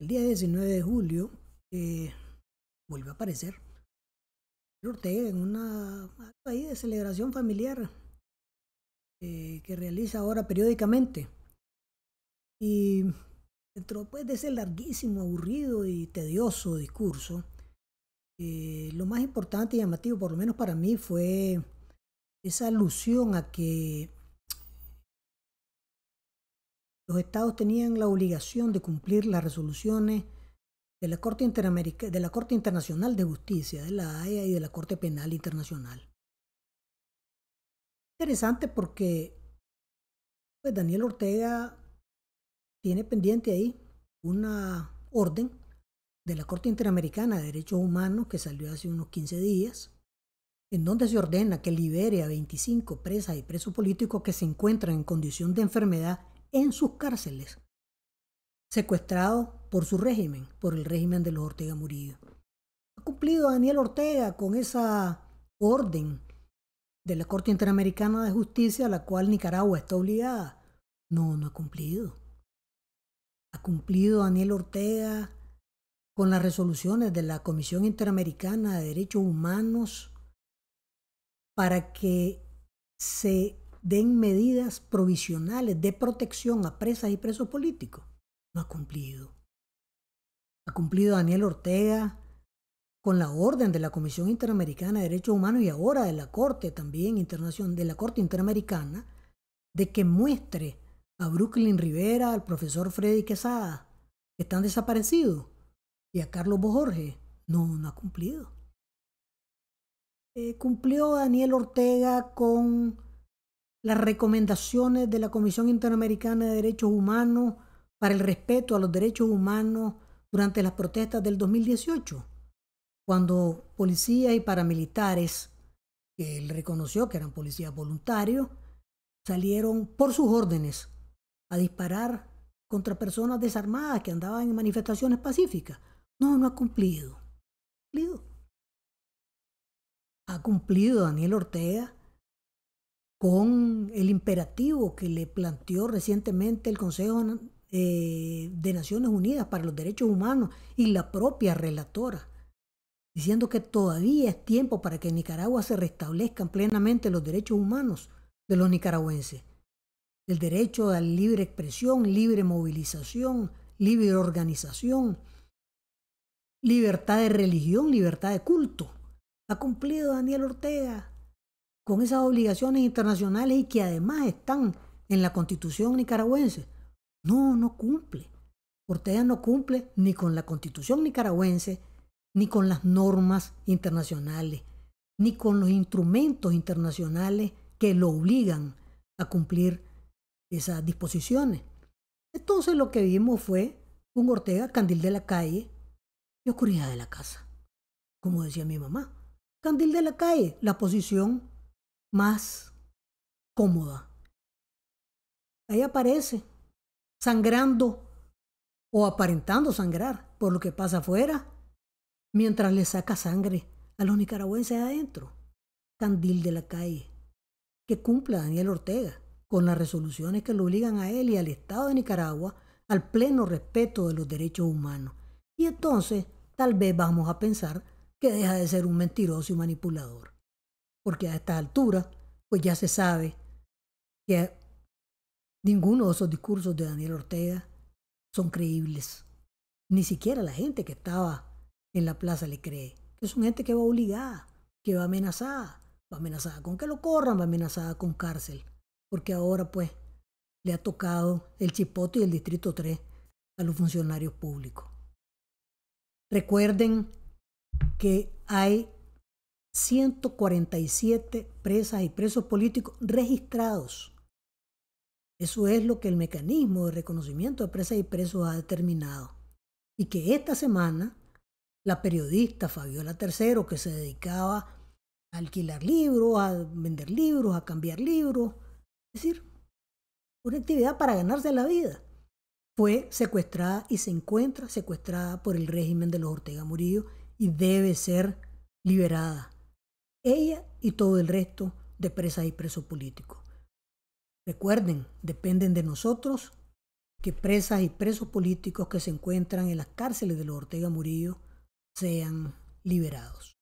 El día 19 de julio eh, vuelve a aparecer Ortega en una ahí de celebración familiar eh, que realiza ahora periódicamente. Y dentro pues, de ese larguísimo, aburrido y tedioso discurso, eh, lo más importante y llamativo, por lo menos para mí, fue esa alusión a que los estados tenían la obligación de cumplir las resoluciones de la Corte, de la Corte Internacional de Justicia, de la Haya e y de la Corte Penal Internacional. Interesante porque pues, Daniel Ortega tiene pendiente ahí una orden de la Corte Interamericana de Derechos Humanos que salió hace unos 15 días, en donde se ordena que libere a 25 presas y presos políticos que se encuentran en condición de enfermedad en sus cárceles, secuestrado por su régimen, por el régimen de los Ortega Murillo. Ha cumplido Daniel Ortega con esa orden de la Corte Interamericana de Justicia a la cual Nicaragua está obligada. No, no ha cumplido. Ha cumplido Daniel Ortega con las resoluciones de la Comisión Interamericana de Derechos Humanos para que se den medidas provisionales de protección a presas y presos políticos, no ha cumplido. Ha cumplido Daniel Ortega con la orden de la Comisión Interamericana de Derechos Humanos y ahora de la Corte también internacional, de la Corte Interamericana, de que muestre a Brooklyn Rivera, al profesor Freddy Quesada, que están desaparecidos, y a Carlos Bojorge. No, no ha cumplido. Eh, cumplió Daniel Ortega con las recomendaciones de la Comisión Interamericana de Derechos Humanos para el respeto a los derechos humanos durante las protestas del 2018, cuando policías y paramilitares, que él reconoció que eran policías voluntarios, salieron por sus órdenes a disparar contra personas desarmadas que andaban en manifestaciones pacíficas. No, no ha cumplido. ¿Cumplido? Ha cumplido Daniel Ortega con el imperativo que le planteó recientemente el Consejo eh, de Naciones Unidas para los Derechos Humanos y la propia relatora, diciendo que todavía es tiempo para que en Nicaragua se restablezcan plenamente los derechos humanos de los nicaragüenses, el derecho a libre expresión, libre movilización, libre organización, libertad de religión, libertad de culto. Ha cumplido Daniel Ortega con esas obligaciones internacionales y que además están en la constitución nicaragüense. No, no cumple. Ortega no cumple ni con la constitución nicaragüense, ni con las normas internacionales, ni con los instrumentos internacionales que lo obligan a cumplir esas disposiciones. Entonces lo que vimos fue un Ortega candil de la calle y oscuridad de la casa, como decía mi mamá. Candil de la calle, la posición más cómoda. Ahí aparece, sangrando o aparentando sangrar por lo que pasa afuera, mientras le saca sangre a los nicaragüenses adentro. Candil de la calle. Que cumpla Daniel Ortega con las resoluciones que lo obligan a él y al Estado de Nicaragua al pleno respeto de los derechos humanos. Y entonces tal vez vamos a pensar que deja de ser un mentiroso y manipulador porque a esta altura, pues ya se sabe que ninguno de esos discursos de Daniel Ortega son creíbles. Ni siquiera la gente que estaba en la plaza le cree. Que una gente que va obligada, que va amenazada. Va amenazada con que lo corran, va amenazada con cárcel. Porque ahora pues le ha tocado el Chipote y el Distrito 3 a los funcionarios públicos. Recuerden que hay 147 presas y presos políticos registrados. Eso es lo que el mecanismo de reconocimiento de presas y presos ha determinado. Y que esta semana la periodista Fabiola Tercero, que se dedicaba a alquilar libros, a vender libros, a cambiar libros, es decir, una actividad para ganarse la vida, fue secuestrada y se encuentra secuestrada por el régimen de los Ortega Murillo y debe ser liberada ella y todo el resto de presas y presos políticos. Recuerden, dependen de nosotros que presas y presos políticos que se encuentran en las cárceles de los Ortega Murillo sean liberados.